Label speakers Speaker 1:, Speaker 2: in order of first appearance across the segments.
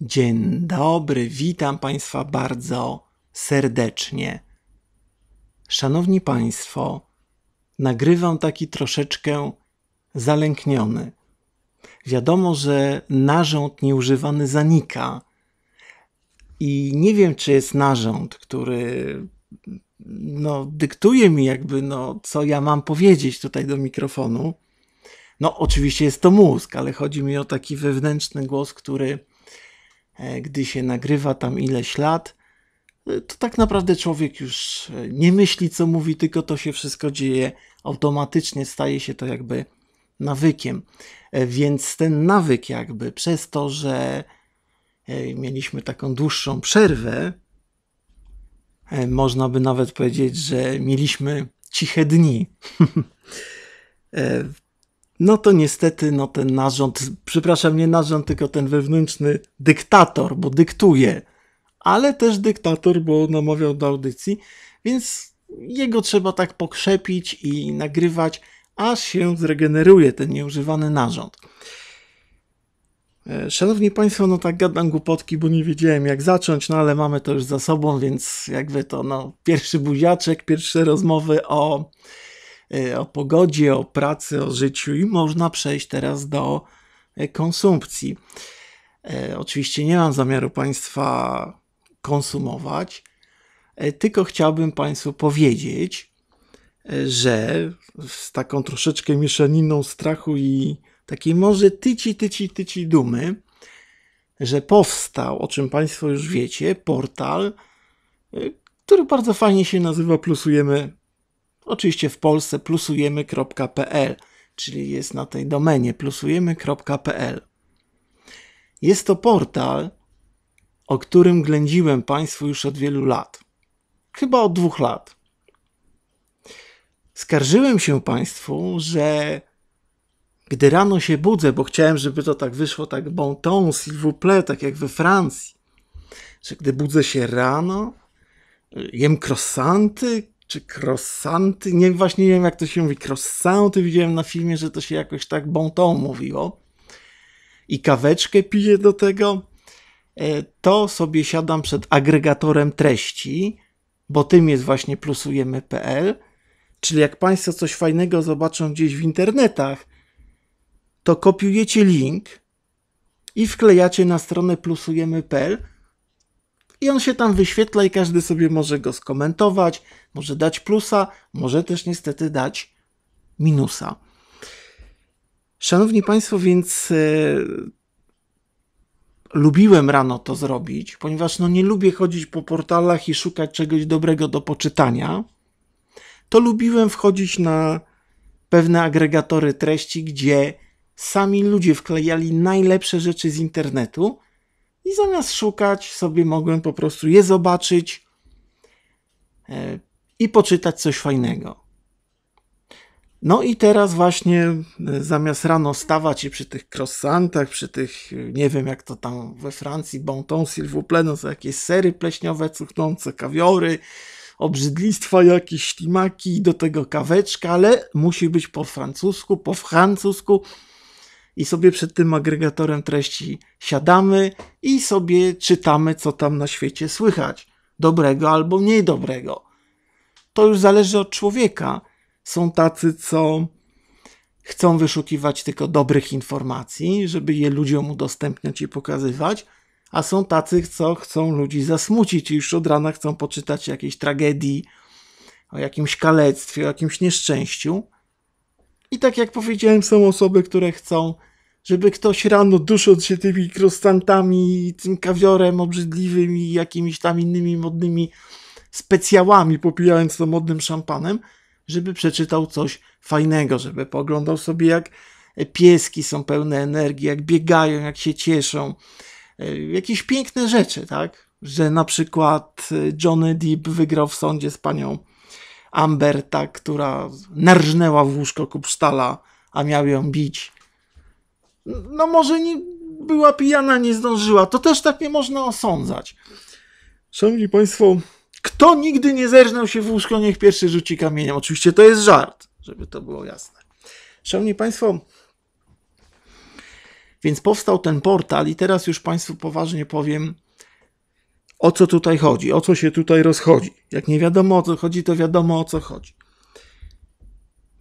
Speaker 1: Dzień dobry, witam Państwa bardzo serdecznie. Szanowni Państwo, nagrywam taki troszeczkę zalękniony. Wiadomo, że narząd nieużywany zanika. I nie wiem, czy jest narząd, który no, dyktuje mi jakby, no, co ja mam powiedzieć tutaj do mikrofonu. No, oczywiście jest to mózg, ale chodzi mi o taki wewnętrzny głos, który E, gdy się nagrywa tam ileś lat, e, to tak naprawdę człowiek już e, nie myśli, co mówi, tylko to się wszystko dzieje automatycznie, staje się to jakby nawykiem. Więc ten nawyk, jakby przez to, że mieliśmy taką dłuższą przerwę, można by nawet powiedzieć, że mieliśmy ciche dni. no to niestety no ten narząd, przepraszam, nie narząd, tylko ten wewnętrzny dyktator, bo dyktuje, ale też dyktator, bo namawiał do audycji, więc jego trzeba tak pokrzepić i nagrywać, aż się zregeneruje ten nieużywany narząd. E, szanowni Państwo, no tak gadam głupotki, bo nie wiedziałem jak zacząć, no ale mamy to już za sobą, więc jakby to no, pierwszy buziaczek, pierwsze rozmowy o E, o pogodzie, o pracy, o życiu i można przejść teraz do e, konsumpcji. E, oczywiście nie mam zamiaru Państwa konsumować, tylko chciałbym Państwu powiedzieć, że z taką troszeczkę mieszaniną strachu i takiej może tyci, tyci, tyci dumy, że powstał, o czym Państwo już wiecie, portal, który bardzo fajnie się nazywa Plusujemy Oczywiście w Polsce plusujemy.pl, czyli jest na tej domenie plusujemy.pl. Jest to portal, o którym ględziłem Państwu już od wielu lat. Chyba od dwóch lat. Skarżyłem się Państwu, że gdy rano się budzę, bo chciałem, żeby to tak wyszło, tak bon ton, s'il vous plaît, tak jak we Francji, że gdy budzę się rano, jem krosanty, czy crossanty, nie, właśnie nie wiem jak to się mówi, crossanty widziałem na filmie, że to się jakoś tak bontą mówiło i kaweczkę piję do tego, e, to sobie siadam przed agregatorem treści, bo tym jest właśnie plusujemy.pl, czyli jak Państwo coś fajnego zobaczą gdzieś w internetach, to kopiujecie link i wklejacie na stronę plusujemy.pl, i on się tam wyświetla i każdy sobie może go skomentować, może dać plusa, może też niestety dać minusa. Szanowni Państwo, więc e, lubiłem rano to zrobić, ponieważ no nie lubię chodzić po portalach i szukać czegoś dobrego do poczytania. To lubiłem wchodzić na pewne agregatory treści, gdzie sami ludzie wklejali najlepsze rzeczy z internetu i zamiast szukać, sobie mogłem po prostu je zobaczyć e, i poczytać coś fajnego. No i teraz właśnie e, zamiast rano stawać i przy tych croissantach, przy tych, e, nie wiem jak to tam we Francji, bon ton, s'il no to jakieś sery pleśniowe cuchnące, kawiory, obrzydlistwa jakieś, ślimaki i do tego kaweczka, ale musi być po francusku, po francusku, i sobie przed tym agregatorem treści siadamy i sobie czytamy, co tam na świecie słychać, dobrego albo mniej dobrego. To już zależy od człowieka. Są tacy, co chcą wyszukiwać tylko dobrych informacji, żeby je ludziom udostępniać i pokazywać, a są tacy, co chcą ludzi zasmucić i już od rana chcą poczytać jakiejś tragedii, o jakimś kalectwie, o jakimś nieszczęściu. I tak jak powiedziałem, są osoby, które chcą, żeby ktoś rano dusząc się tymi krostantami, tym kawiorem obrzydliwym i jakimiś tam innymi modnymi specjałami, popijając to modnym szampanem, żeby przeczytał coś fajnego, żeby poglądał sobie jak pieski są pełne energii, jak biegają, jak się cieszą. E, jakieś piękne rzeczy, tak? Że na przykład e, Johnny Deep wygrał w sądzie z panią Amber, ta, która narżnęła w łóżko Kupstala, a miał ją bić. No może nie była pijana, nie zdążyła. To też tak nie można osądzać. Szanowni Państwo, kto nigdy nie zerznął się w łóżko, niech pierwszy rzuci kamieniem. Oczywiście to jest żart, żeby to było jasne. Szanowni Państwo, więc powstał ten portal i teraz już Państwu poważnie powiem, o co tutaj chodzi, o co się tutaj rozchodzi. Jak nie wiadomo o co chodzi, to wiadomo o co chodzi.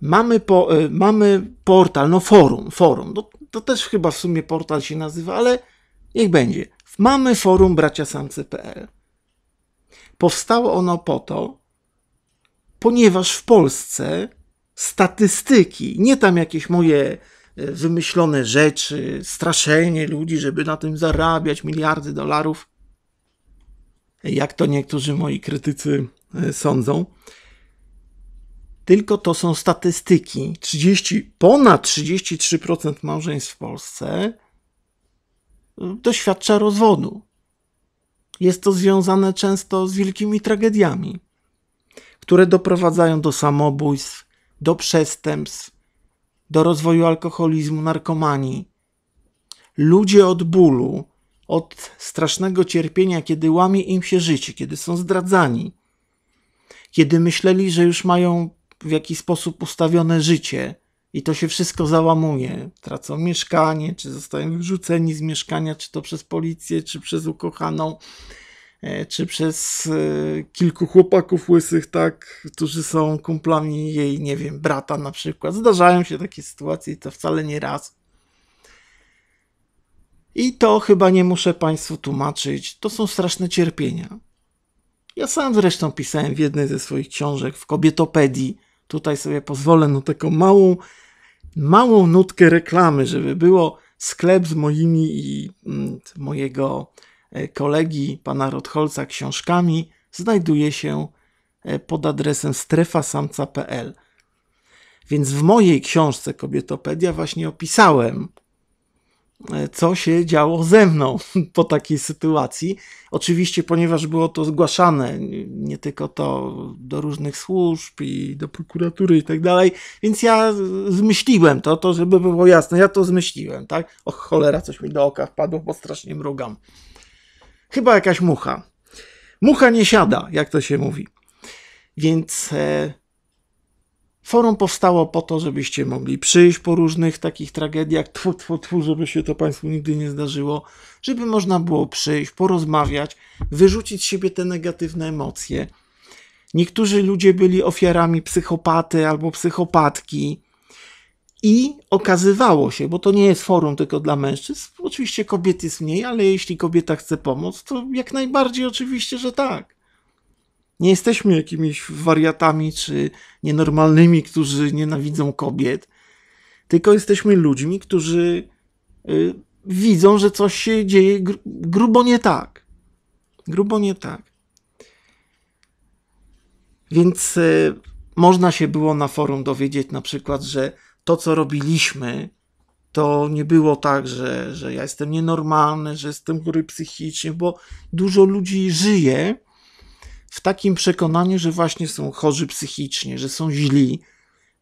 Speaker 1: Mamy, po, e, mamy portal, no forum, forum. To, no, to też chyba w sumie portal się nazywa, ale niech będzie. Mamy forum braciasamce.pl. Powstało ono po to, ponieważ w Polsce statystyki, nie tam jakieś moje e, wymyślone rzeczy, straszenie ludzi, żeby na tym zarabiać miliardy dolarów, jak to niektórzy moi krytycy e, sądzą. Tylko to są statystyki. 30, ponad 33% małżeństw w Polsce e, doświadcza rozwodu. Jest to związane często z wielkimi tragediami, które doprowadzają do samobójstw, do przestępstw, do rozwoju alkoholizmu, narkomanii. Ludzie od bólu, od strasznego cierpienia, kiedy łamie im się życie, kiedy są zdradzani, kiedy myśleli, że już mają w jakiś sposób ustawione życie i to się wszystko załamuje. Tracą mieszkanie, czy zostają wyrzuceni z mieszkania, czy to przez policję, czy przez ukochaną, e, czy przez e, kilku chłopaków łysych, tak, którzy są kumplami jej, nie wiem, brata na przykład. Zdarzają się takie sytuacje i to wcale nie raz. I to chyba nie muszę Państwu tłumaczyć, to są straszne cierpienia. Ja sam zresztą pisałem w jednej ze swoich książek, w kobietopedii. Tutaj sobie pozwolę na taką małą, małą nutkę reklamy, żeby było sklep z moimi i mm, mojego e, kolegi, pana Rotholca, książkami. Znajduje się e, pod adresem strefasamca.pl. Więc w mojej książce Kobietopedia właśnie opisałem E, co się działo ze mną po takiej sytuacji. Oczywiście, ponieważ było to zgłaszane, nie tylko to do różnych służb i do prokuratury i tak dalej, więc ja zmyśliłem to, to żeby było jasne, ja to zmyśliłem, tak? Och, cholera, coś mi do oka wpadło, bo strasznie mrugam. Chyba jakaś mucha. Mucha nie siada, jak to się mówi. Więc e, Forum powstało po to, żebyście mogli przyjść po różnych takich tragediach, tfu, tfu, tfu, żeby się to Państwu nigdy nie zdarzyło, żeby można było przyjść, porozmawiać, wyrzucić z siebie te negatywne emocje. Niektórzy ludzie byli ofiarami psychopaty albo psychopatki i okazywało się, bo to nie jest forum tylko dla mężczyzn, oczywiście kobiet jest mniej, ale jeśli kobieta chce pomóc, to jak najbardziej oczywiście, że tak nie jesteśmy jakimiś wariatami czy nienormalnymi, którzy nienawidzą kobiet, tylko jesteśmy ludźmi, którzy y, widzą, że coś się dzieje gr grubo nie tak. Grubo nie tak. Więc y, można się było na forum dowiedzieć na przykład, że to, co robiliśmy, to nie było tak, że, że ja jestem nienormalny, że jestem chory psychicznie, bo dużo ludzi żyje w takim przekonaniu, że właśnie są chorzy psychicznie, że są źli,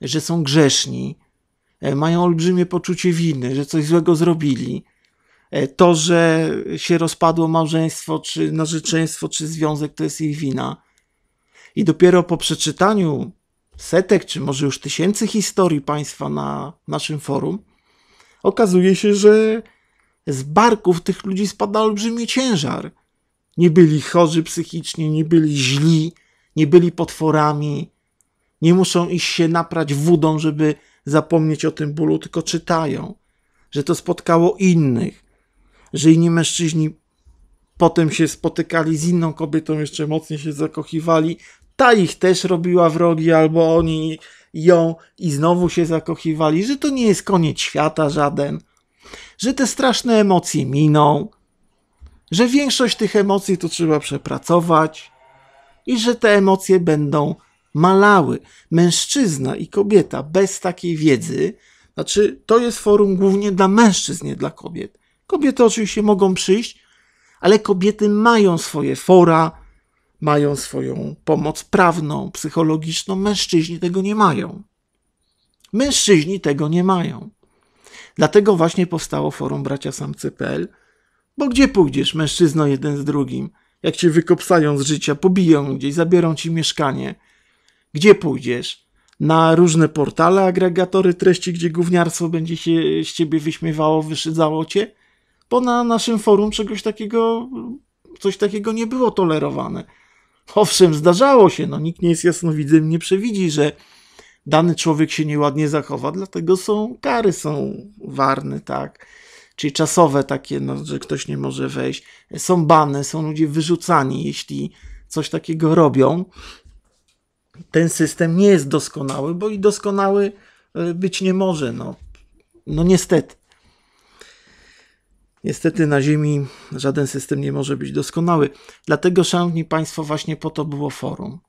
Speaker 1: że są grzeszni, e, mają olbrzymie poczucie winy, że coś złego zrobili. E, to, że się rozpadło małżeństwo, czy narzeczeństwo, czy związek, to jest ich wina. I dopiero po przeczytaniu setek, czy może już tysięcy historii Państwa na naszym forum, okazuje się, że z barków tych ludzi spada olbrzymi ciężar nie byli chorzy psychicznie, nie byli źli, nie byli potworami, nie muszą iść się naprać wudą, żeby zapomnieć o tym bólu, tylko czytają, że to spotkało innych, że inni mężczyźni potem się spotykali z inną kobietą, jeszcze mocniej się zakochiwali, ta ich też robiła wrogi, albo oni ją i znowu się zakochiwali, że to nie jest koniec świata żaden, że te straszne emocje miną, że większość tych emocji to trzeba przepracować i że te emocje będą malały. Mężczyzna i kobieta bez takiej wiedzy, znaczy to jest forum głównie dla mężczyzn, nie dla kobiet. Kobiety oczywiście mogą przyjść, ale kobiety mają swoje fora, mają swoją pomoc prawną, psychologiczną, mężczyźni tego nie mają. Mężczyźni tego nie mają. Dlatego właśnie powstało forum braciasamcy.pl, bo gdzie pójdziesz, mężczyzno jeden z drugim? Jak cię wykopsają z życia, pobiją gdzieś, zabiorą ci mieszkanie. Gdzie pójdziesz? Na różne portale, agregatory treści, gdzie gówniarstwo będzie się z ciebie wyśmiewało, wyszydzało cię? Bo na naszym forum czegoś takiego, coś takiego nie było tolerowane. Owszem, zdarzało się, no nikt nie jest jasnowidzem, nie przewidzi, że dany człowiek się nieładnie zachowa, dlatego są kary, są warne, tak czyli czasowe takie, no, że ktoś nie może wejść. Są bane, są ludzie wyrzucani, jeśli coś takiego robią. Ten system nie jest doskonały, bo i doskonały e, być nie może. No, no niestety. Niestety na Ziemi żaden system nie może być doskonały. Dlatego, szanowni Państwo, właśnie po to było forum.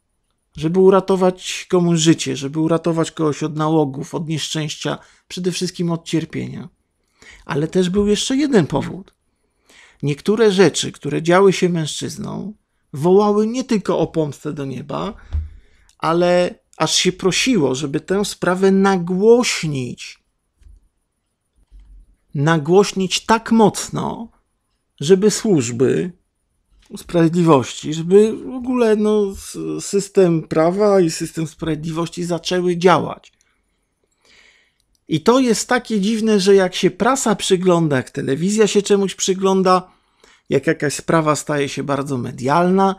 Speaker 1: Żeby uratować komuś życie, żeby uratować kogoś od nałogów, od nieszczęścia, przede wszystkim od cierpienia. Ale też był jeszcze jeden powód. Niektóre rzeczy, które działy się mężczyzną, wołały nie tylko o pomstę do nieba, ale aż się prosiło, żeby tę sprawę nagłośnić. Nagłośnić tak mocno, żeby służby sprawiedliwości, żeby w ogóle no, system prawa i system sprawiedliwości zaczęły działać. I to jest takie dziwne, że jak się prasa przygląda, jak telewizja się czemuś przygląda, jak jakaś sprawa staje się bardzo medialna,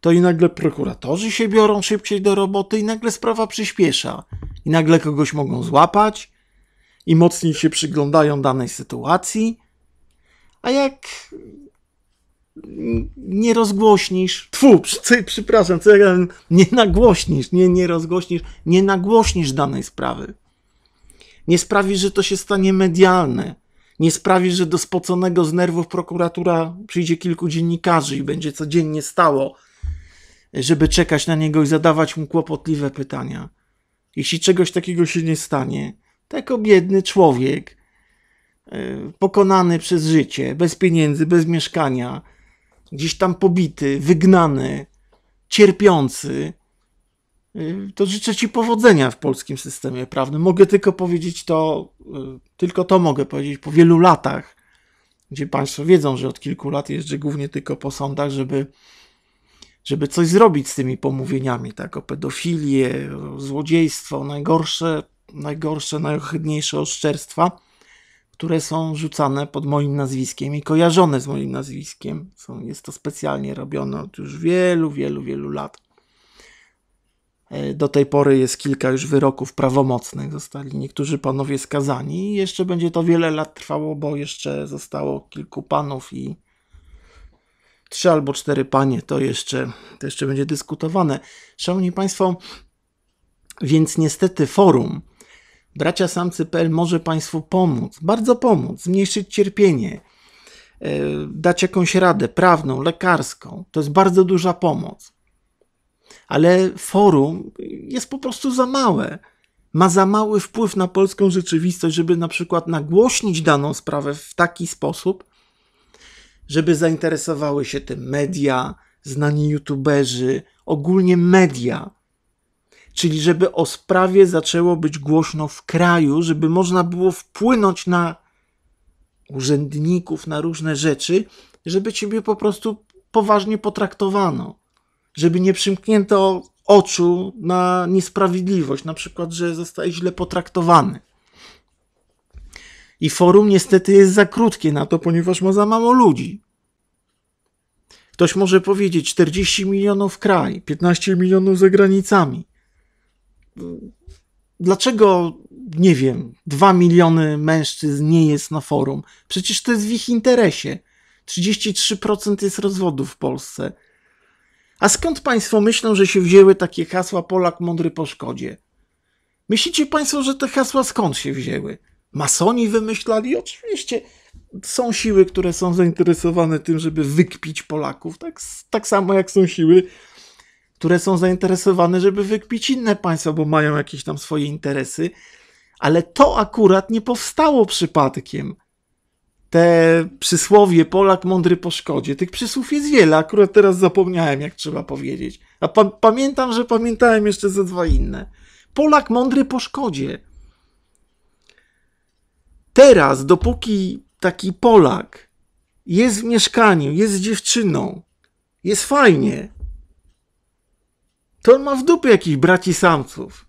Speaker 1: to i nagle prokuratorzy się biorą szybciej do roboty, i nagle sprawa przyspiesza, i nagle kogoś mogą złapać, i mocniej się przyglądają danej sytuacji. A jak nie rozgłośnisz, tfu, przy, przepraszam, co ja nie nagłośnisz, nie, nie rozgłośnisz, nie nagłośnisz danej sprawy, nie sprawi, że to się stanie medialne, nie sprawi, że do spoconego z nerwów prokuratura przyjdzie kilku dziennikarzy i będzie codziennie stało, żeby czekać na niego i zadawać mu kłopotliwe pytania. Jeśli czegoś takiego się nie stanie, to jako biedny człowiek, e, pokonany przez życie, bez pieniędzy, bez mieszkania, gdzieś tam pobity, wygnany, cierpiący, Y, to życzę Ci powodzenia w polskim systemie prawnym. Mogę tylko powiedzieć to, y, tylko to mogę powiedzieć po wielu latach, gdzie Państwo wiedzą, że od kilku lat jeżdżę głównie tylko po sądach, żeby, żeby coś zrobić z tymi pomówieniami, tak, o pedofilię, o złodziejstwo, najgorsze, najgorsze, najohydniejsze oszczerstwa, które są rzucane pod moim nazwiskiem i kojarzone z moim nazwiskiem. Są, jest to specjalnie robione od już wielu, wielu, wielu lat. E, do tej pory jest kilka już wyroków prawomocnych, zostali niektórzy panowie skazani i jeszcze będzie to wiele lat trwało, bo jeszcze zostało kilku panów i trzy albo cztery panie, to jeszcze, to jeszcze będzie dyskutowane. Szanowni Państwo, więc niestety forum bracia samcy.pl może Państwu pomóc, bardzo pomóc, zmniejszyć cierpienie, e, dać jakąś radę prawną, lekarską. To jest bardzo duża pomoc ale forum jest po prostu za małe. Ma za mały wpływ na polską rzeczywistość, żeby na przykład nagłośnić daną sprawę w taki sposób, żeby zainteresowały się tym media, znani youtuberzy, ogólnie media. Czyli żeby o sprawie zaczęło być głośno w kraju, żeby można było wpłynąć na urzędników, na różne rzeczy, żeby ciebie po prostu poważnie potraktowano żeby nie przymknięto oczu na niesprawiedliwość, na przykład, że zostaje źle potraktowany. I forum niestety jest za krótkie na to, ponieważ ma za mało ludzi. Ktoś może powiedzieć 40 milionów kraj, 15 milionów za granicami. Dlaczego, nie wiem, 2 miliony mężczyzn nie jest na forum? Przecież to jest w ich interesie. 33% jest rozwodów w Polsce. A skąd Państwo myślą, że się wzięły takie hasła Polak mądry po szkodzie? Myślicie Państwo, że te hasła skąd się wzięły? Masoni wymyślali? Oczywiście są siły, które są zainteresowane tym, żeby wykpić Polaków, tak, tak samo jak są siły, które są zainteresowane, żeby wykpić inne państwa, bo mają jakieś tam swoje interesy. Ale to akurat nie powstało przypadkiem te przysłowie Polak mądry po szkodzie. Tych przysłów jest wiele, akurat teraz zapomniałem, jak trzeba powiedzieć. A pa pamiętam, że pamiętałem jeszcze ze dwa inne. Polak mądry po szkodzie. Teraz, dopóki taki Polak jest w mieszkaniu, jest z dziewczyną, jest fajnie, to on ma w dupie jakichś braci samców.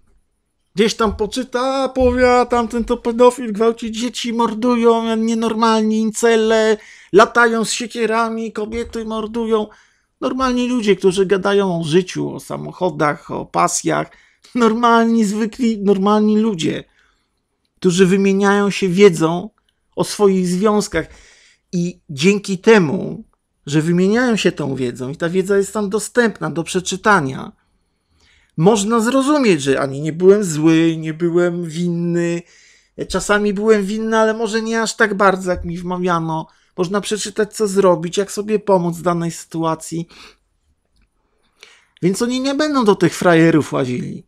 Speaker 1: Gdzieś tam poczyta, powie, tamten to pedofil, gwałci dzieci, mordują, nienormalni incele, latają z siekierami, kobiety mordują. Normalni ludzie, którzy gadają o życiu, o samochodach, o pasjach. Normalni, zwykli, normalni ludzie, którzy wymieniają się wiedzą o swoich związkach. I dzięki temu, że wymieniają się tą wiedzą i ta wiedza jest tam dostępna do przeczytania, można zrozumieć, że ani nie byłem zły, nie byłem winny. Czasami byłem winny, ale może nie aż tak bardzo, jak mi wmawiano. Można przeczytać, co zrobić, jak sobie pomóc w danej sytuacji. Więc oni nie będą do tych frajerów łazili.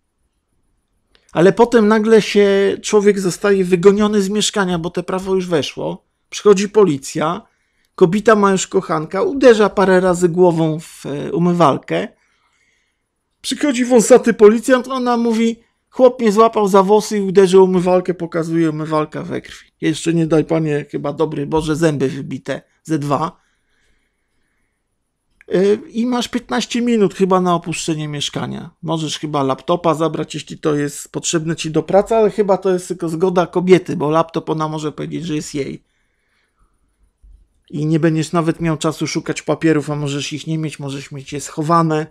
Speaker 1: Ale potem nagle się człowiek zostaje wygoniony z mieszkania, bo te prawo już weszło. Przychodzi policja, kobieta ma już kochanka, uderza parę razy głową w e, umywalkę Przychodzi wąsaty policjant, ona mówi, chłop mnie złapał za włosy i uderzył umywalkę, pokazuje umywalka we krwi. Jeszcze nie daj panie, chyba dobry Boże, zęby wybite, ze dwa. Y, I masz 15 minut chyba na opuszczenie mieszkania. Możesz chyba laptopa zabrać, jeśli to jest potrzebne ci do pracy, ale chyba to jest tylko zgoda kobiety, bo laptop ona może powiedzieć, że jest jej i nie będziesz nawet miał czasu szukać papierów, a możesz ich nie mieć, możesz mieć je schowane.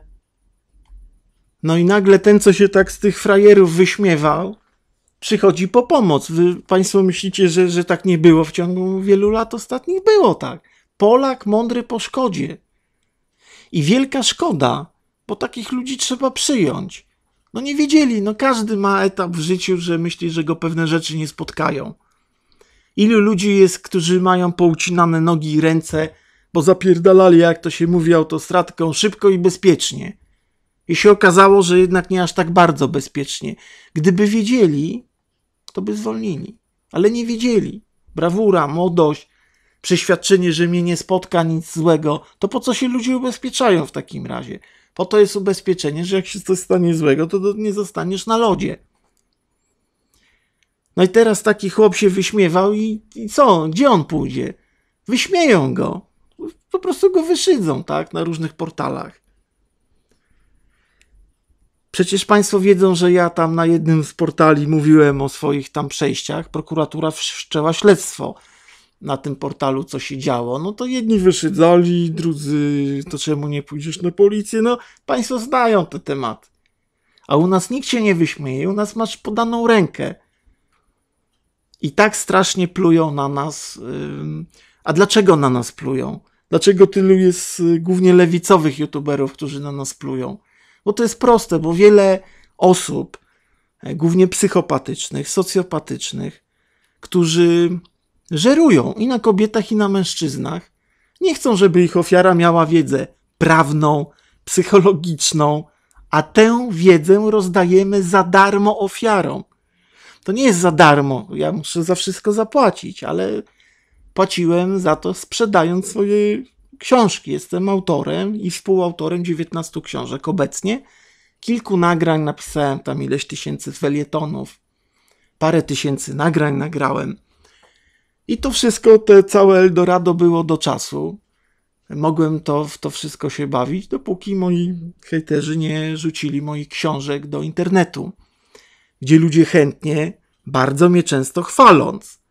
Speaker 1: No i nagle ten, co się tak z tych frajerów wyśmiewał, przychodzi po pomoc. Wy państwo myślicie, że, że tak nie było w ciągu wielu lat ostatnich? Było tak. Polak mądry po szkodzie. I wielka szkoda, bo takich ludzi trzeba przyjąć. No nie wiedzieli, no każdy ma etap w życiu, że myśli, że go pewne rzeczy nie spotkają. Ilu ludzi jest, którzy mają poucinane nogi i ręce, bo zapierdalali, jak to się mówi, autostradką szybko i bezpiecznie. I się okazało, że jednak nie aż tak bardzo bezpiecznie. Gdyby wiedzieli, to by zwolnili. Ale nie wiedzieli. Brawura, młodość, przeświadczenie, że mnie nie spotka nic złego, to po co się ludzie ubezpieczają w takim razie? Po to jest ubezpieczenie, że jak się coś stanie złego, to nie zostaniesz na lodzie. No i teraz taki chłop się wyśmiewał i, i co? Gdzie on pójdzie? Wyśmieją go. Po prostu go wyszydzą, tak? Na różnych portalach. Przecież Państwo wiedzą, że ja tam na jednym z portali mówiłem o swoich tam przejściach. Prokuratura wszczęła śledztwo na tym portalu, co się działo. No to jedni wyszydzali, drudzy, to czemu nie pójdziesz na policję? No, Państwo znają te tematy. A u nas nikt się nie wyśmieje, u nas masz podaną rękę. I tak strasznie plują na nas. A dlaczego na nas plują? Dlaczego tylu jest y, głównie lewicowych youtuberów, którzy na nas plują? Bo to jest proste, bo wiele osób, e, głównie psychopatycznych, socjopatycznych, którzy żerują i na kobietach, i na mężczyznach, nie chcą, żeby ich ofiara miała wiedzę prawną, psychologiczną, a tę wiedzę rozdajemy za darmo ofiarom. To nie jest za darmo, ja muszę za wszystko zapłacić, ale płaciłem za to sprzedając swoje książki. Jestem autorem i współautorem 19 książek obecnie. Kilku nagrań napisałem, tam ileś tysięcy felietonów, parę tysięcy nagrań nagrałem. I to wszystko, te całe Eldorado było do czasu. Mogłem to, w to wszystko się bawić, dopóki moi hejterzy nie rzucili moich książek do internetu, gdzie ludzie chętnie, bardzo mnie często chwaląc,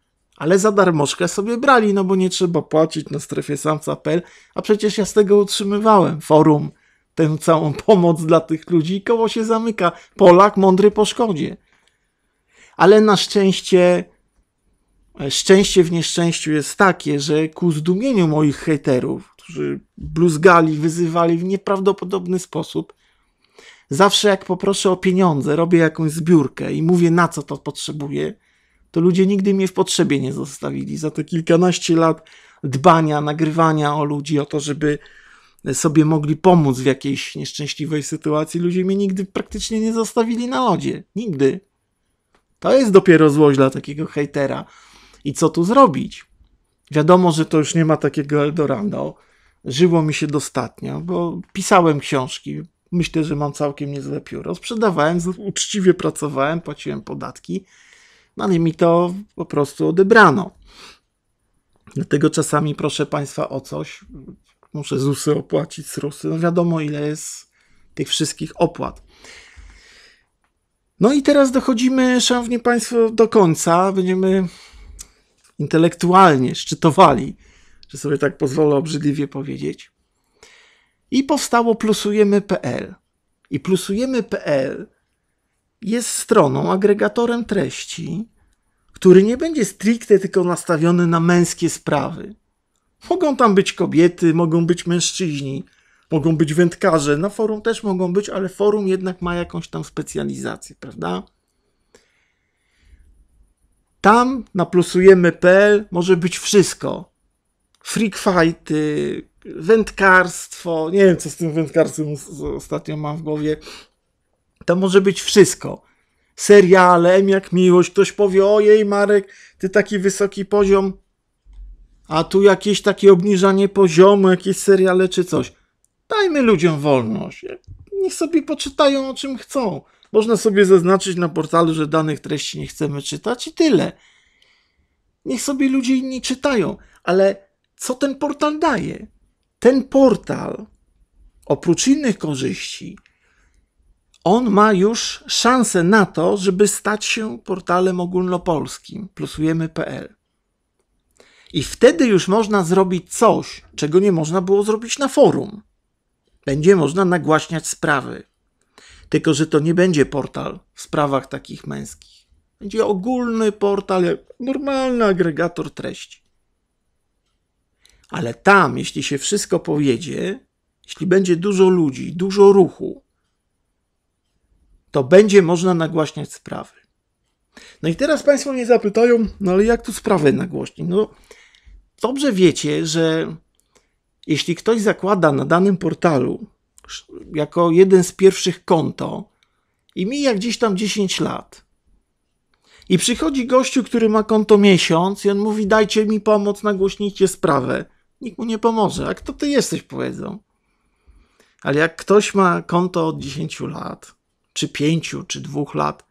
Speaker 1: ale za darmożkę sobie brali, no bo nie trzeba płacić na strefie samca.pl, a przecież ja z tego utrzymywałem forum, tę całą pomoc dla tych ludzi i koło się zamyka. Polak mądry po szkodzie. Ale na szczęście, e, szczęście w nieszczęściu jest takie, że ku zdumieniu moich hejterów, którzy bluzgali, wyzywali w nieprawdopodobny sposób, zawsze jak poproszę o pieniądze, robię jakąś zbiórkę i mówię na co to potrzebuję, to ludzie nigdy mnie w potrzebie nie zostawili. Za te kilkanaście lat dbania, nagrywania o ludzi, o to, żeby sobie mogli pomóc w jakiejś nieszczęśliwej sytuacji, ludzie mnie nigdy praktycznie nie zostawili na lodzie. Nigdy. To jest dopiero złość dla takiego hejtera. I co tu zrobić? Wiadomo, że to już nie ma takiego Eldorado. Żyło mi się dostatnio, bo pisałem książki. Myślę, że mam całkiem niezłe pióro. Sprzedawałem, uczciwie pracowałem, płaciłem podatki no ale mi to po prostu odebrano. Dlatego czasami proszę Państwa o coś, muszę ZUSy opłacić, SRUSy, no wiadomo ile jest tych wszystkich opłat. No i teraz dochodzimy, Szanowni Państwo, do końca. Będziemy intelektualnie szczytowali, że sobie tak pozwolę obrzydliwie powiedzieć. I powstało plusujemy.pl. I plusujemy.pl jest stroną, agregatorem treści, który nie będzie stricte tylko nastawiony na męskie sprawy. Mogą tam być kobiety, mogą być mężczyźni, mogą być wędkarze, na forum też mogą być, ale forum jednak ma jakąś tam specjalizację, prawda? Tam na plusujemy.pl może być wszystko. Freak fighty, wędkarstwo, nie wiem co z tym wędkarstwem ostatnio mam w głowie, to może być wszystko. Serialem, jak miłość. Ktoś powie, ojej Marek, ty taki wysoki poziom, a tu jakieś takie obniżanie poziomu, jakieś seriale czy coś. Dajmy ludziom wolność. Niech sobie poczytają o czym chcą. Można sobie zaznaczyć na portalu, że danych treści nie chcemy czytać i tyle. Niech sobie ludzie inni czytają, ale co ten portal daje? Ten portal, oprócz innych korzyści, on ma już szansę na to, żeby stać się portalem ogólnopolskim plusujemy.pl. I wtedy już można zrobić coś, czego nie można było zrobić na forum. Będzie można nagłaśniać sprawy. Tylko, że to nie będzie portal w sprawach takich męskich. Będzie ogólny portal, jak normalny agregator treści. Ale tam, jeśli się wszystko powiedzie, jeśli będzie dużo ludzi, dużo ruchu, to będzie można nagłaśniać sprawy. No i teraz Państwo mnie zapytają, no ale jak tu sprawę nagłośnić? No dobrze wiecie, że jeśli ktoś zakłada na danym portalu jako jeden z pierwszych konto i mija gdzieś tam 10 lat, i przychodzi gościu, który ma konto miesiąc, i on mówi: Dajcie mi pomoc, nagłośnijcie sprawę. Nikt mu nie pomoże. A kto ty jesteś, powiedzą. Ale jak ktoś ma konto od 10 lat, czy pięciu, czy dwóch lat,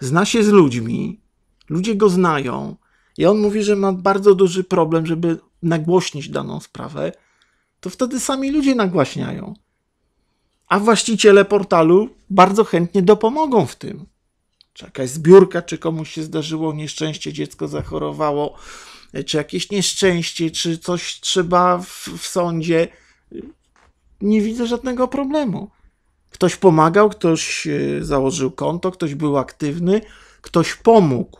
Speaker 1: zna się z ludźmi, ludzie go znają i on mówi, że ma bardzo duży problem, żeby nagłośnić daną sprawę, to wtedy sami ludzie nagłaśniają. A właściciele portalu bardzo chętnie dopomogą w tym. Czy jakaś zbiórka, czy komuś się zdarzyło nieszczęście, dziecko zachorowało, czy jakieś nieszczęście, czy coś trzeba w, w sądzie. Nie widzę żadnego problemu. Ktoś pomagał, ktoś e, założył konto, ktoś był aktywny, ktoś pomógł,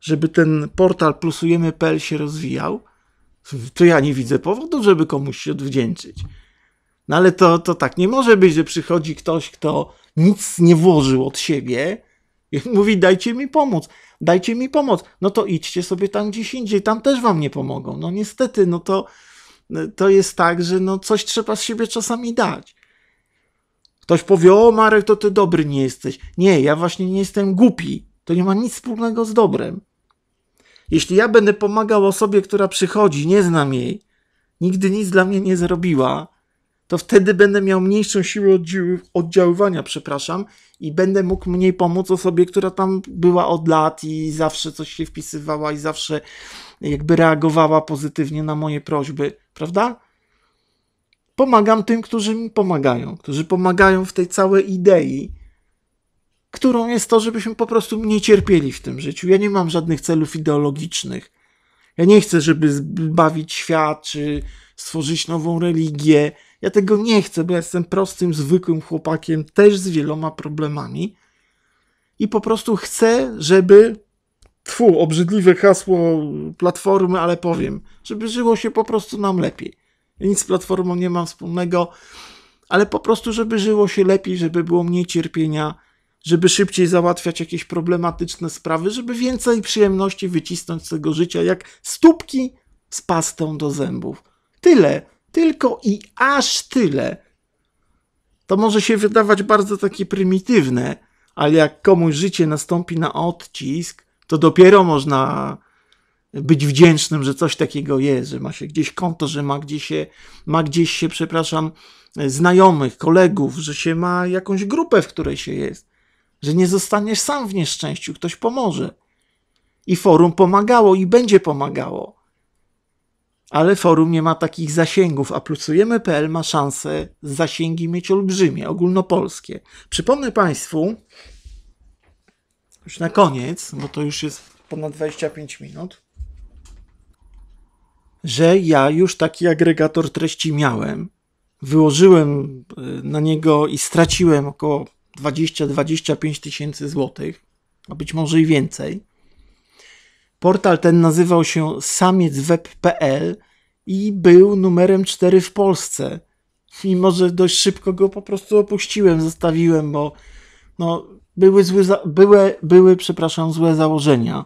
Speaker 1: żeby ten portal plusujemy.pl się rozwijał. To ja nie widzę powodu, żeby komuś się odwdzięczyć. No ale to, to tak nie może być, że przychodzi ktoś, kto nic nie włożył od siebie i mówi: dajcie mi pomoc, dajcie mi pomoc. No to idźcie sobie tam gdzieś indziej, tam też wam nie pomogą. No niestety, no to, to jest tak, że no coś trzeba z siebie czasami dać. Ktoś powie, o Marek, to ty dobry nie jesteś. Nie, ja właśnie nie jestem głupi. To nie ma nic wspólnego z dobrem. Jeśli ja będę pomagał osobie, która przychodzi, nie znam jej, nigdy nic dla mnie nie zrobiła, to wtedy będę miał mniejszą siłę oddziaływania, przepraszam, i będę mógł mniej pomóc osobie, która tam była od lat i zawsze coś się wpisywała i zawsze jakby reagowała pozytywnie na moje prośby, prawda? Pomagam tym, którzy mi pomagają, którzy pomagają w tej całej idei, którą jest to, żebyśmy po prostu nie cierpieli w tym życiu. Ja nie mam żadnych celów ideologicznych. Ja nie chcę, żeby zbawić świat, czy stworzyć nową religię. Ja tego nie chcę, bo ja jestem prostym, zwykłym chłopakiem, też z wieloma problemami. I po prostu chcę, żeby. Tfu, obrzydliwe hasło platformy, ale powiem, żeby żyło się po prostu nam lepiej. Nic z platformą nie mam wspólnego, ale po prostu, żeby żyło się lepiej, żeby było mniej cierpienia, żeby szybciej załatwiać jakieś problematyczne sprawy, żeby więcej przyjemności wycisnąć z tego życia, jak stópki z pastą do zębów. Tyle, tylko i aż tyle. To może się wydawać bardzo takie prymitywne, ale jak komuś życie nastąpi na odcisk, to dopiero można być wdzięcznym, że coś takiego jest, że ma się gdzieś konto, że ma gdzieś się, ma gdzieś się przepraszam, znajomych, kolegów, że się ma jakąś grupę, w której się jest, że nie zostaniesz sam w nieszczęściu, ktoś pomoże. I forum pomagało i będzie pomagało. Ale forum nie ma takich zasięgów, a plusujemy.pl ma szansę zasięgi mieć olbrzymie, ogólnopolskie. Przypomnę Państwu, już na koniec, bo to już jest ponad 25 minut że ja już taki agregator treści miałem. Wyłożyłem e, na niego i straciłem około 20-25 tysięcy złotych, a być może i więcej. Portal ten nazywał się samiecweb.pl i był numerem 4 w Polsce. Mimo, że dość szybko go po prostu opuściłem, zostawiłem, bo no, były, złe, były, były przepraszam, złe założenia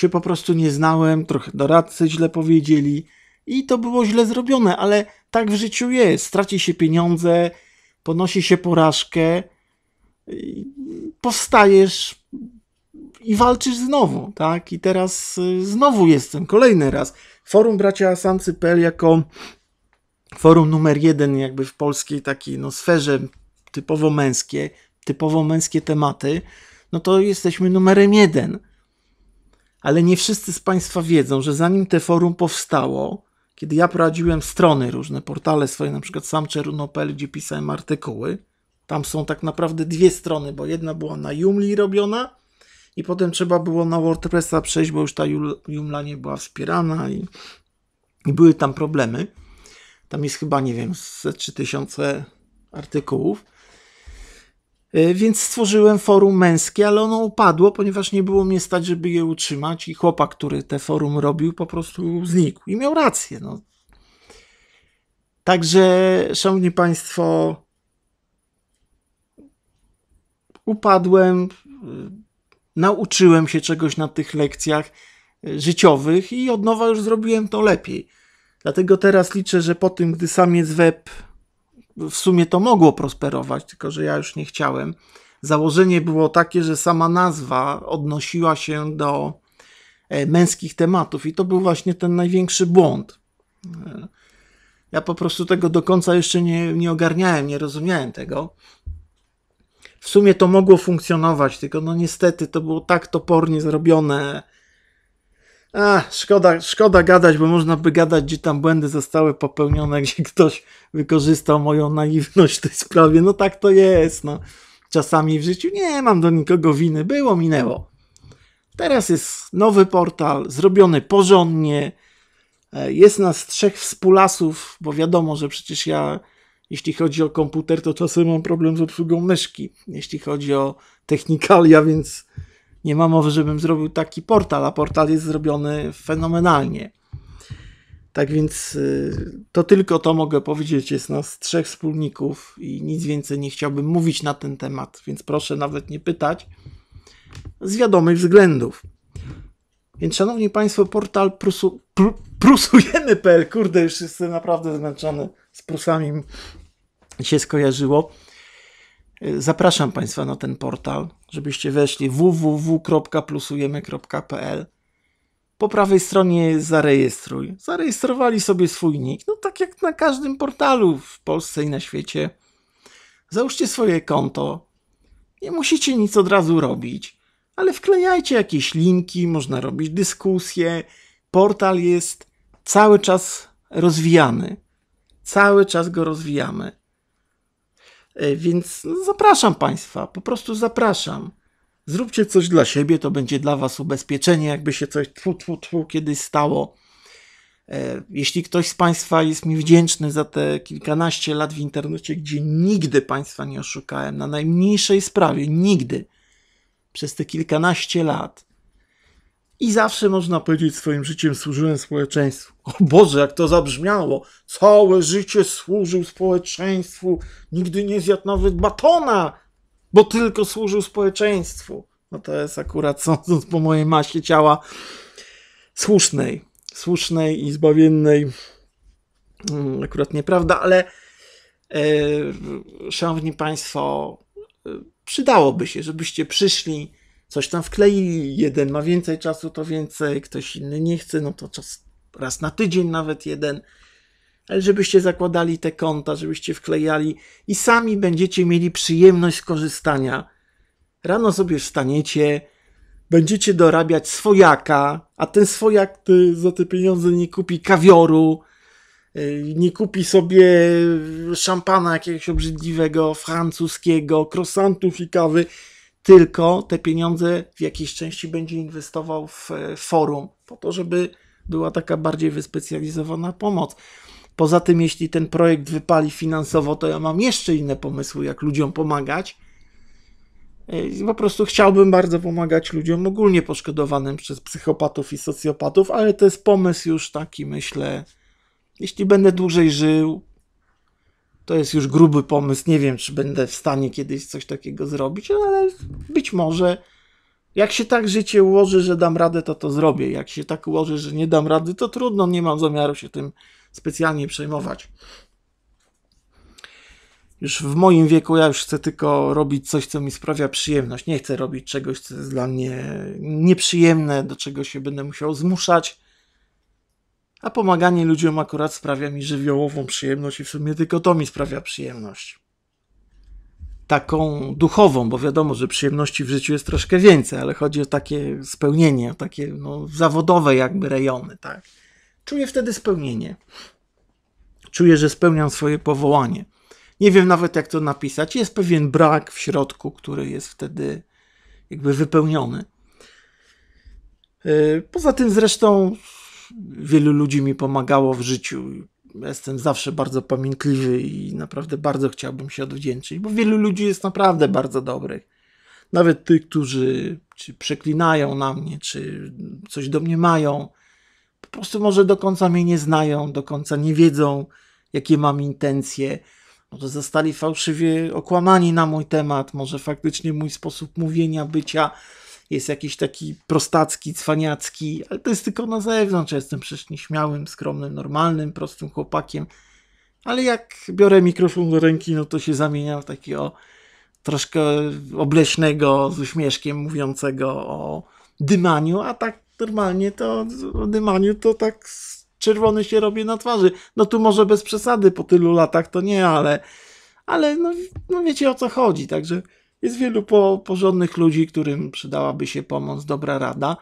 Speaker 1: się po prostu nie znałem, trochę doradcy źle powiedzieli i to było źle zrobione, ale tak w życiu jest. Straci się pieniądze, ponosi się porażkę, powstajesz i walczysz znowu, tak? I teraz y, znowu jestem, kolejny raz. Forum Bracia Asancy.pl jako forum numer jeden jakby w polskiej takiej no, sferze typowo męskie, typowo męskie tematy, no to jesteśmy numerem jeden ale nie wszyscy z Państwa wiedzą, że zanim te forum powstało, kiedy ja prowadziłem strony różne, portale swoje, na przykład sam no gdzie pisałem artykuły, tam są tak naprawdę dwie strony, bo jedna była na Joomla robiona i potem trzeba było na WordPressa przejść, bo już ta Joomla nie była wspierana i, i były tam problemy. Tam jest chyba, nie wiem, ze 3000 artykułów. Y, więc stworzyłem forum męskie, ale ono upadło, ponieważ nie było mnie stać, żeby je utrzymać i chłopak, który te forum robił, po prostu znikł. I miał rację. No. Także, szanowni państwo, upadłem, y, nauczyłem się czegoś na tych lekcjach y, życiowych i od nowa już zrobiłem to lepiej. Dlatego teraz liczę, że po tym, gdy sam jest web w sumie to mogło prosperować, tylko że ja już nie chciałem. Założenie było takie, że sama nazwa odnosiła się do e, męskich tematów i to był właśnie ten największy błąd. E, ja po prostu tego do końca jeszcze nie, nie ogarniałem, nie rozumiałem tego. W sumie to mogło funkcjonować, tylko no niestety to było tak topornie zrobione, a, szkoda, szkoda gadać, bo można by gadać, gdzie tam błędy zostały popełnione, gdzie ktoś wykorzystał moją naiwność w tej sprawie. No tak to jest. No. Czasami w życiu nie mam do nikogo winy. Było, minęło. Teraz jest nowy portal, zrobiony porządnie. E, jest nas trzech współlasów, bo wiadomo, że przecież ja, jeśli chodzi o komputer, to czasem mam problem z obsługą myszki. Jeśli chodzi o technikalia, więc nie ma mowy, żebym zrobił taki portal, a portal jest zrobiony fenomenalnie. Tak więc y, to tylko to mogę powiedzieć. Jest nas trzech wspólników i nic więcej nie chciałbym mówić na ten temat, więc proszę nawet nie pytać z wiadomych względów. Więc szanowni Państwo, portal prusu, pr, prusujemy.pl, kurde, już jestem naprawdę zmęczony z prusami, się skojarzyło. Zapraszam Państwa na ten portal, żebyście weszli www.plusujemy.pl. Po prawej stronie jest zarejestruj. Zarejestrowali sobie swój nick, no tak jak na każdym portalu w Polsce i na świecie. Załóżcie swoje konto. Nie musicie nic od razu robić, ale wklejajcie jakieś linki, można robić dyskusje. Portal jest cały czas rozwijany. Cały czas go rozwijamy. E, więc no, zapraszam Państwa, po prostu zapraszam. Zróbcie coś dla siebie, to będzie dla Was ubezpieczenie, jakby się coś tfu, tfu, tfu kiedyś stało. E, jeśli ktoś z Państwa jest mi wdzięczny za te kilkanaście lat w internecie, gdzie nigdy Państwa nie oszukałem, na najmniejszej sprawie, nigdy, przez te kilkanaście lat, i zawsze można powiedzieć swoim życiem służyłem społeczeństwu. O Boże, jak to zabrzmiało! Całe życie służył społeczeństwu, nigdy nie zjadł nawet batona, bo tylko służył społeczeństwu. No to jest akurat sądząc po mojej masie ciała słusznej, słusznej i zbawiennej. Mm, akurat nieprawda, ale e, szanowni Państwo, e, przydałoby się, żebyście przyszli coś tam wklei, jeden ma więcej czasu, to więcej, ktoś inny nie chce, no to czas raz na tydzień nawet jeden. Ale żebyście zakładali te konta, żebyście wklejali i sami będziecie mieli przyjemność skorzystania Rano sobie wstaniecie, będziecie dorabiać swojaka, a ten swojak ty za te pieniądze nie kupi kawioru, y, nie kupi sobie szampana jakiegoś obrzydliwego, francuskiego, krosantów i kawy tylko te pieniądze w jakiejś części będzie inwestował w e, forum, po to, żeby była taka bardziej wyspecjalizowana pomoc. Poza tym, jeśli ten projekt wypali finansowo, to ja mam jeszcze inne pomysły, jak ludziom pomagać. E, po prostu chciałbym bardzo pomagać ludziom ogólnie poszkodowanym przez psychopatów i socjopatów, ale to jest pomysł już taki, myślę. Jeśli będę dłużej żył, to jest już gruby pomysł. Nie wiem, czy będę w stanie kiedyś coś takiego zrobić, no, ale być może. Jak się tak życie ułoży, że dam radę, to to zrobię. Jak się tak ułoży, że nie dam rady, to trudno, nie mam zamiaru się tym specjalnie przejmować. Już w moim wieku ja już chcę tylko robić coś, co mi sprawia przyjemność. Nie chcę robić czegoś, co jest dla mnie nieprzyjemne, do czego się będę musiał zmuszać a pomaganie ludziom akurat sprawia mi żywiołową przyjemność i w sumie tylko to mi sprawia przyjemność. Taką duchową, bo wiadomo, że przyjemności w życiu jest troszkę więcej, ale chodzi o takie spełnienie, o takie no, zawodowe jakby rejony, tak. Czuję wtedy spełnienie. Czuję, że spełniam swoje powołanie. Nie wiem nawet jak to napisać. Jest pewien brak w środku, który jest wtedy jakby wypełniony. Yy, poza tym zresztą wielu ludzi mi pomagało w życiu. Jestem zawsze bardzo pamiętliwy i naprawdę bardzo chciałbym się odwdzięczyć, bo wielu ludzi jest naprawdę bardzo dobrych. Nawet tych, którzy czy przeklinają na mnie, czy coś do mnie mają, po prostu może do końca mnie nie znają, do końca nie wiedzą, jakie mam intencje. Może no zostali fałszywie okłamani na mój temat, może faktycznie mój sposób mówienia, bycia jest jakiś taki prostacki, cwaniacki, ale to jest tylko na zewnątrz. Ja jestem przecież nieśmiałym, skromnym, normalnym, prostym chłopakiem. Ale jak biorę mikrofon do ręki, no to się zamieniam w takiego troszkę obleśnego, z uśmieszkiem mówiącego o dymaniu, a tak normalnie to o dymaniu to tak czerwony się robi na twarzy. No tu może bez przesady po tylu latach to nie, ale, ale no, no wiecie o co chodzi, także jest wielu po, porządnych ludzi, którym przydałaby się pomoc, dobra rada.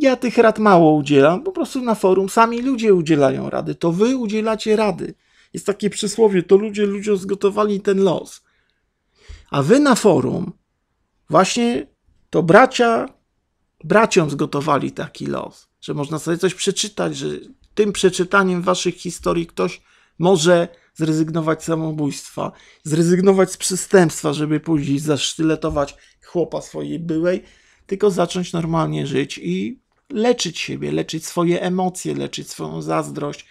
Speaker 1: Ja tych rad mało udzielam, po prostu na forum sami ludzie udzielają rady. To wy udzielacie rady. Jest takie przysłowie, to ludzie ludziom zgotowali ten los. A wy na forum właśnie to bracia braciom zgotowali taki los, że można sobie coś przeczytać, że tym przeczytaniem waszych historii ktoś może zrezygnować z samobójstwa, zrezygnować z przestępstwa, żeby później zasztyletować chłopa swojej byłej, tylko zacząć normalnie żyć i leczyć siebie, leczyć swoje emocje, leczyć swoją zazdrość,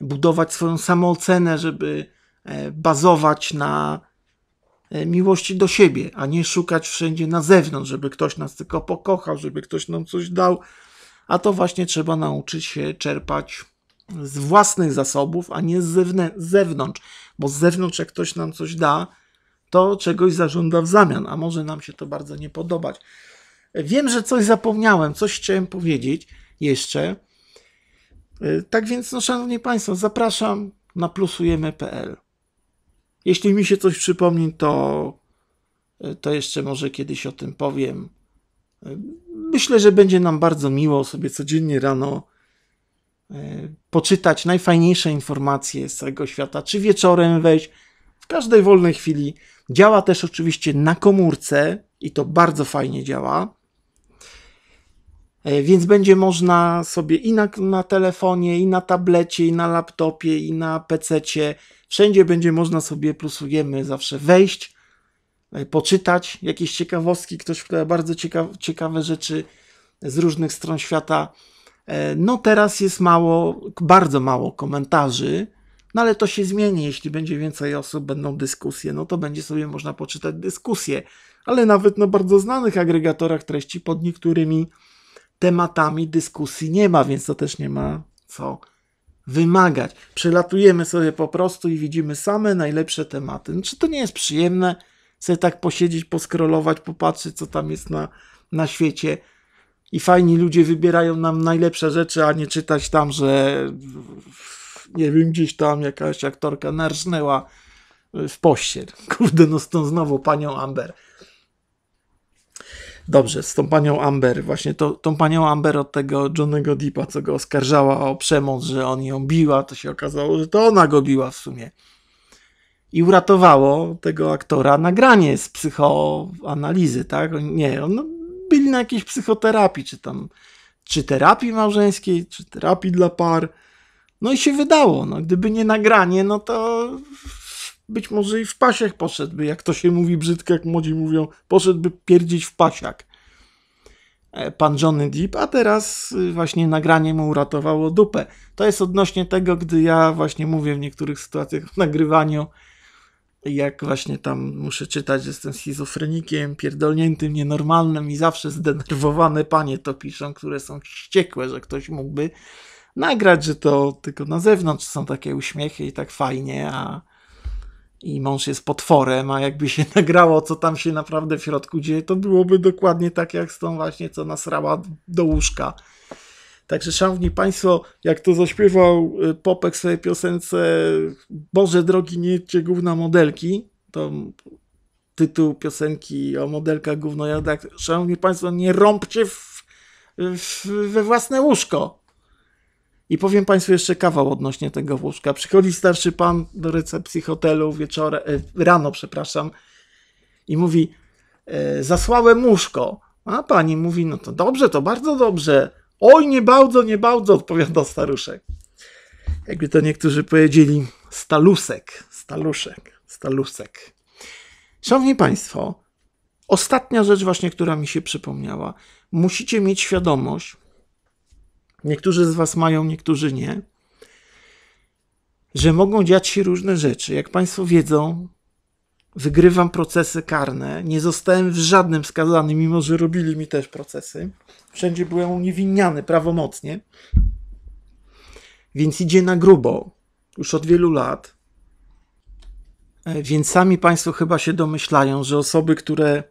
Speaker 1: budować swoją samoocenę, żeby e, bazować na e, miłości do siebie, a nie szukać wszędzie na zewnątrz, żeby ktoś nas tylko pokochał, żeby ktoś nam coś dał. A to właśnie trzeba nauczyć się czerpać z własnych zasobów, a nie z, zewnątrz, bo z zewnątrz, jak ktoś nam coś da, to czegoś zażąda w zamian, a może nam się to bardzo nie podobać. Wiem, że coś zapomniałem, coś chciałem powiedzieć jeszcze. Y, tak więc, no, szanowni Państwo, zapraszam na plusujemy.pl. Jeśli mi się coś przypomni, to, y, to jeszcze może kiedyś o tym powiem. Y, myślę, że będzie nam bardzo miło sobie codziennie rano E, poczytać najfajniejsze informacje z całego świata, czy wieczorem wejść, w każdej wolnej chwili. Działa też oczywiście na komórce i to bardzo fajnie działa. E, więc będzie można sobie i na, na telefonie, i na tablecie, i na laptopie, i na PC-cie, wszędzie będzie można sobie, plusujemy, zawsze wejść, e, poczytać jakieś ciekawostki. Ktoś wkleja bardzo ciekawe rzeczy z różnych stron świata E, no teraz jest mało, bardzo mało komentarzy, no ale to się zmieni, jeśli będzie więcej osób, będą dyskusje, no to będzie sobie można poczytać dyskusje, ale nawet na bardzo znanych agregatorach treści pod niektórymi tematami dyskusji nie ma, więc to też nie ma co wymagać. Przelatujemy sobie po prostu i widzimy same najlepsze tematy. czy to nie jest przyjemne sobie tak posiedzieć, poskrolować, popatrzeć, co tam jest na, na świecie? i fajni ludzie wybierają nam najlepsze rzeczy, a nie czytać tam, że nie wiem, gdzieś tam jakaś aktorka narznęła w poście. Kurde, no stąd znowu panią Amber. Dobrze, z tą panią Amber, właśnie to, tą panią Amber od tego Johnego Deepa, co go oskarżała o przemoc, że on ją biła, to się okazało, że to ona go biła w sumie. I uratowało tego aktora nagranie z psychoanalizy, tak? Nie, on byli na jakiejś psychoterapii, czy tam, czy terapii małżeńskiej, czy terapii dla par. No i się wydało, no gdyby nie nagranie, no to być może i w pasiach poszedłby, jak to się mówi brzydko, jak młodzi mówią, poszedłby pierdzić w pasiak. E, pan Johnny Deep, a teraz y, właśnie nagranie mu uratowało dupę. To jest odnośnie tego, gdy ja właśnie mówię w niektórych sytuacjach o nagrywaniu jak właśnie tam muszę czytać, że jestem schizofrenikiem, pierdolniętym, nienormalnym i zawsze zdenerwowane panie to piszą, które są wściekłe, że ktoś mógłby nagrać, że to tylko na zewnątrz są takie uśmiechy i tak fajnie, a i mąż jest potworem, a jakby się nagrało, co tam się naprawdę w środku dzieje, to byłoby dokładnie tak jak z tą właśnie, co nasrała do łóżka Także, szanowni państwo, jak to zaśpiewał y, Popek w swojej piosence Boże drogi, nie jedźcie gówna modelki, to tytuł piosenki o modelkach gównojadach, szanowni państwo, nie rąbcie w, w, we własne łóżko. I powiem Państwu jeszcze kawał odnośnie tego łóżka. Przychodzi starszy pan do recepcji hotelu wieczorem, rano, przepraszam, i mówi: e, Zasłałem łóżko. A pani mówi: No to dobrze, to bardzo dobrze. Oj, nie bardzo, nie bardzo, odpowiada staruszek. Jakby to niektórzy powiedzieli, stalusek, staluszek, stalusek. Szanowni Państwo, ostatnia rzecz właśnie, która mi się przypomniała. Musicie mieć świadomość, niektórzy z Was mają, niektórzy nie, że mogą dziać się różne rzeczy. Jak Państwo wiedzą, wygrywam procesy karne, nie zostałem w żadnym skazany, mimo że robili mi też procesy. Wszędzie byłem uniewinniany prawomocnie. Więc idzie na grubo, już od wielu lat. E, więc sami Państwo chyba się domyślają, że osoby, które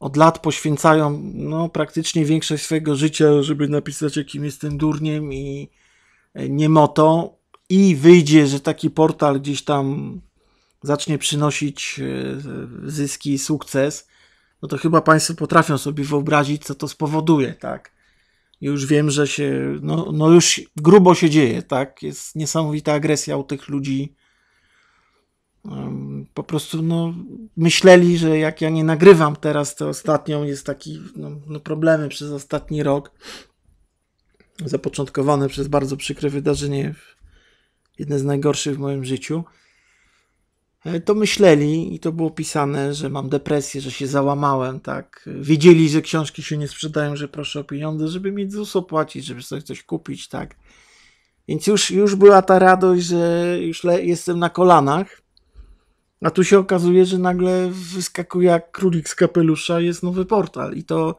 Speaker 1: od lat poświęcają no, praktycznie większość swojego życia, żeby napisać, jakim jestem durniem i e, to i wyjdzie, że taki portal gdzieś tam zacznie przynosić e, zyski i sukces, no to chyba Państwo potrafią sobie wyobrazić, co to spowoduje, tak? Już wiem, że się, no, no już grubo się dzieje, tak? Jest niesamowita agresja u tych ludzi. Po prostu, no, myśleli, że jak ja nie nagrywam teraz, to ostatnią jest taki, no, no problemy przez ostatni rok, zapoczątkowane przez bardzo przykre wydarzenie, jedne z najgorszych w moim życiu E, to myśleli i to było pisane, że mam depresję, że się załamałem, tak. Wiedzieli, że książki się nie sprzedają, że proszę o pieniądze, żeby mi ZUS opłacić, żeby sobie coś kupić, tak. Więc już, już była ta radość, że już jestem na kolanach, a tu się okazuje, że nagle wyskakuje jak królik z kapelusza, jest nowy portal i to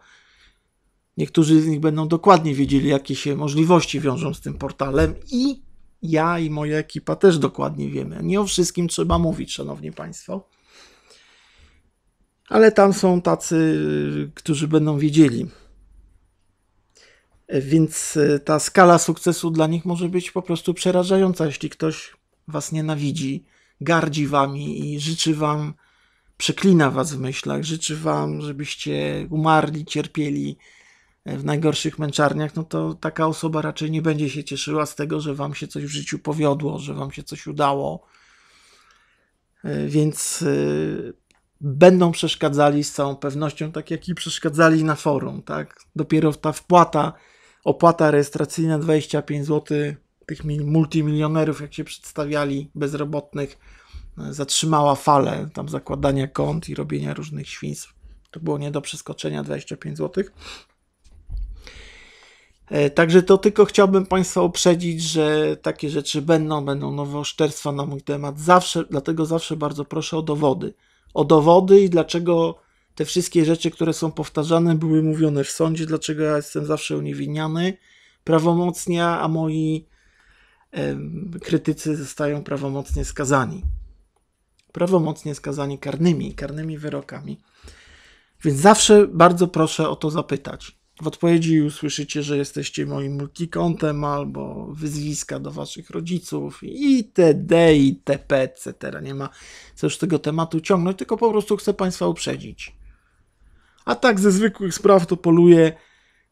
Speaker 1: niektórzy z nich będą dokładnie wiedzieli, jakie się możliwości wiążą z tym portalem i ja i moja ekipa też dokładnie wiemy. Nie o wszystkim trzeba mówić, szanowni państwo. Ale tam są tacy, którzy będą wiedzieli. Więc e, ta skala sukcesu dla nich może być po prostu przerażająca, jeśli ktoś was nienawidzi, gardzi wami i życzy wam, przeklina was w myślach, życzy wam, żebyście umarli, cierpieli, w najgorszych męczarniach, no to taka osoba raczej nie będzie się cieszyła z tego, że wam się coś w życiu powiodło, że wam się coś udało. E, więc e, będą przeszkadzali z całą pewnością, tak jak i przeszkadzali na forum, tak? Dopiero ta wpłata, opłata rejestracyjna 25 zł tych multimilionerów, jak się przedstawiali, bezrobotnych, e, zatrzymała falę tam zakładania kont i robienia różnych świństw. To było nie do przeskoczenia 25 zł. E, także to tylko chciałbym Państwa uprzedzić, że takie rzeczy będą, będą nowe oszczerstwa na mój temat zawsze, dlatego zawsze bardzo proszę o dowody. O dowody i dlaczego te wszystkie rzeczy, które są powtarzane, były mówione w sądzie, dlaczego ja jestem zawsze uniewinniany prawomocnie, a moi em, krytycy zostają prawomocnie skazani. Prawomocnie skazani karnymi, karnymi wyrokami. Więc zawsze bardzo proszę o to zapytać. W odpowiedzi usłyszycie, że jesteście moim multikontem albo wyzwiska do waszych rodziców itd. itp. etc. Nie ma co już tego tematu ciągnąć, tylko po prostu chcę państwa uprzedzić. A tak ze zwykłych spraw to poluję.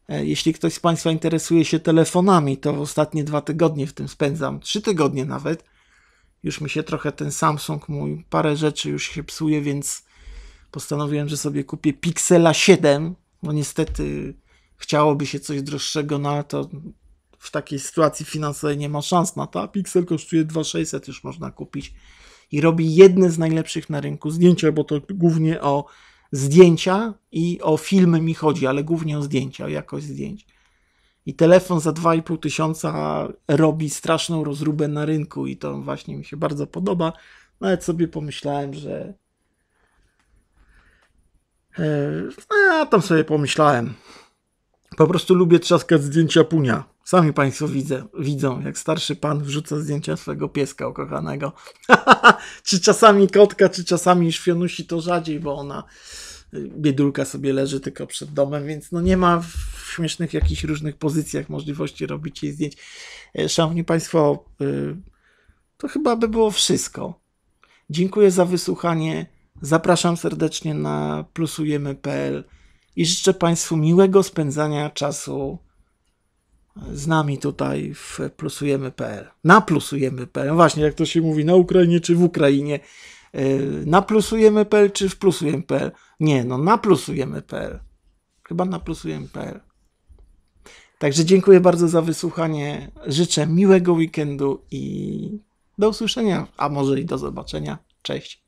Speaker 1: E, jeśli ktoś z Państwa interesuje się telefonami, to w ostatnie dwa tygodnie w tym spędzam, trzy tygodnie nawet. Już mi się trochę ten Samsung mój, parę rzeczy już się psuje, więc postanowiłem, że sobie kupię Pixela 7. No niestety chciałoby się coś droższego, no ale to w takiej sytuacji finansowej nie ma szans na to. A Pixel kosztuje 2600, już można kupić. I robi jedne z najlepszych na rynku zdjęcia, bo to głównie o zdjęcia i o filmy mi chodzi, ale głównie o zdjęcia, o jakość zdjęć. I telefon za 2,5 tysiąca robi straszną rozróbę na rynku i to właśnie mi się bardzo podoba. Nawet sobie pomyślałem, że. No, e, ja tam sobie pomyślałem. Po prostu lubię trzaskać zdjęcia punia. Sami Państwo widzę, widzą, jak starszy pan wrzuca zdjęcia swojego pieska ukochanego. czy czasami kotka, czy czasami szwionusi, to rzadziej, bo ona, y, biedulka sobie leży tylko przed domem, więc no nie ma w śmiesznych jakichś różnych pozycjach możliwości robić jej zdjęć. E, szanowni Państwo, y, to chyba by było wszystko. Dziękuję za wysłuchanie. Zapraszam serdecznie na plusujemy.pl i życzę Państwu miłego spędzania czasu z nami tutaj w plusujemy.pl. Na plusujemy.pl, no właśnie jak to się mówi, na Ukrainie czy w Ukrainie. Y, na plusujemy.pl czy w plusujemy.pl? Nie, no na plusujemy.pl. Chyba na plusujemy.pl. Także dziękuję bardzo za wysłuchanie. Życzę miłego weekendu i do usłyszenia, a może i do zobaczenia. Cześć.